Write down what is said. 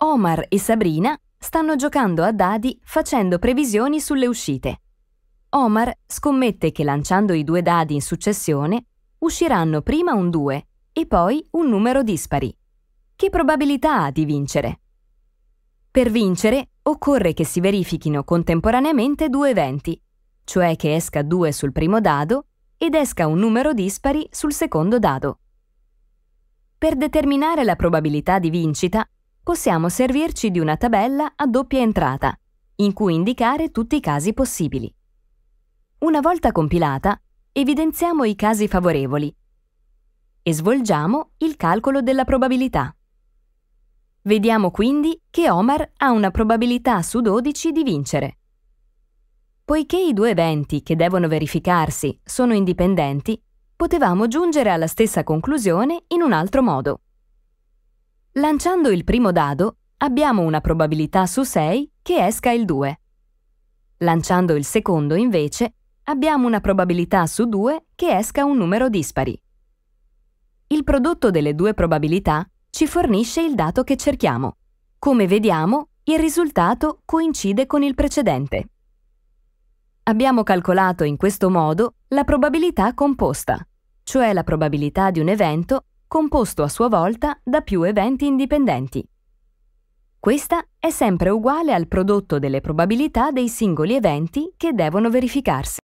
Omar e Sabrina stanno giocando a dadi facendo previsioni sulle uscite. Omar scommette che lanciando i due dadi in successione usciranno prima un 2 e poi un numero dispari. Che probabilità ha di vincere? Per vincere occorre che si verifichino contemporaneamente due eventi, cioè che esca 2 sul primo dado ed esca un numero dispari sul secondo dado. Per determinare la probabilità di vincita possiamo servirci di una tabella a doppia entrata, in cui indicare tutti i casi possibili. Una volta compilata, evidenziamo i casi favorevoli e svolgiamo il calcolo della probabilità. Vediamo quindi che Omar ha una probabilità su 12 di vincere. Poiché i due eventi che devono verificarsi sono indipendenti, potevamo giungere alla stessa conclusione in un altro modo. Lanciando il primo dado, abbiamo una probabilità su 6 che esca il 2. Lanciando il secondo, invece, abbiamo una probabilità su 2 che esca un numero dispari. Il prodotto delle due probabilità ci fornisce il dato che cerchiamo. Come vediamo, il risultato coincide con il precedente. Abbiamo calcolato in questo modo la probabilità composta, cioè la probabilità di un evento composto a sua volta da più eventi indipendenti. Questa è sempre uguale al prodotto delle probabilità dei singoli eventi che devono verificarsi.